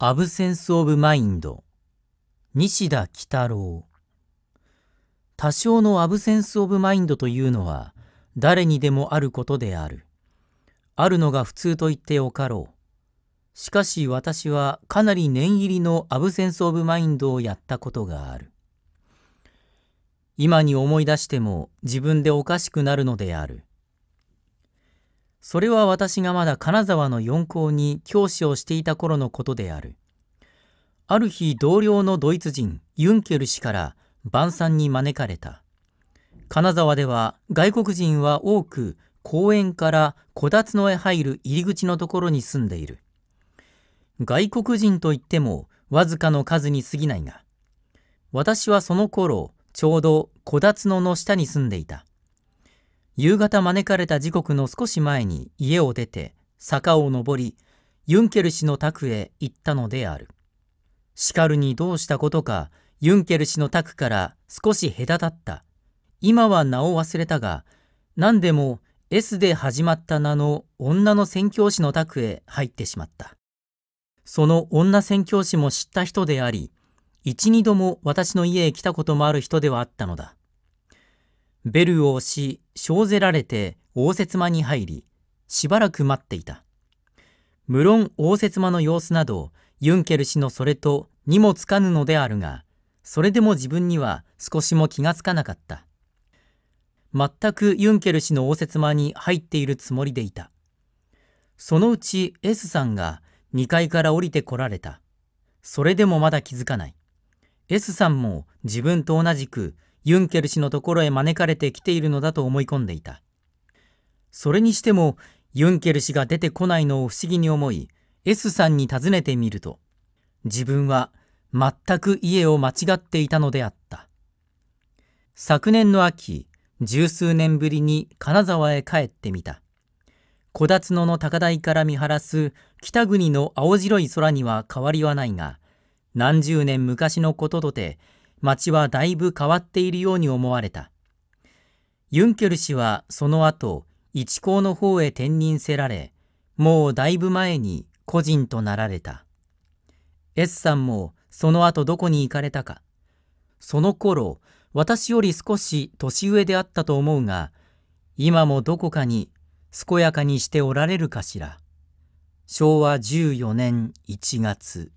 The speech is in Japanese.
アブセンス・オブ・マインド西田喜太郎多少のアブセンス・オブ・マインドというのは誰にでもあることであるあるのが普通と言ってよかろうしかし私はかなり念入りのアブセンス・オブ・マインドをやったことがある今に思い出しても自分でおかしくなるのであるそれは私がまだ金沢の四皇に教師をしていた頃のことである。ある日同僚のドイツ人ユンケル氏から晩餐に招かれた。金沢では外国人は多く公園からこたつ野へ入る入り口のところに住んでいる。外国人といってもわずかの数に過ぎないが、私はその頃ちょうどこたつ野の下に住んでいた。夕方招かれた時刻の少し前に家を出て坂を上りユンケル氏の宅へ行ったのであるしかるにどうしたことかユンケル氏の宅から少し隔たった今は名を忘れたが何でも S で始まった名の女の宣教師の宅へ入ってしまったその女宣教師も知った人であり一二度も私の家へ来たこともある人ではあったのだベルを押し生ぜられて応接間に入り、しばらく待っていた。無論応接間の様子など、ユンケル氏のそれとにもつかぬのであるが、それでも自分には少しも気がつかなかった。全くユンケル氏の応接間に入っているつもりでいた。そのうち S さんが2階から降りてこられた。それでもまだ気づかない。S さんも自分と同じくユンケル氏のところへ招かれてきているのだと思い込んでいた。それにしても、ユンケル氏が出てこないのを不思議に思い、S さんに尋ねてみると、自分は全く家を間違っていたのであった。昨年の秋、十数年ぶりに金沢へ帰ってみた。小立野の高台から見晴らす北国の青白い空には変わりはないが、何十年昔のこととて、街はだいぶ変わっているように思われた。ユンケル氏はその後、一高の方へ転任せられ、もうだいぶ前に個人となられた。S さんもその後どこに行かれたか。その頃、私より少し年上であったと思うが、今もどこかに健やかにしておられるかしら。昭和14年1月。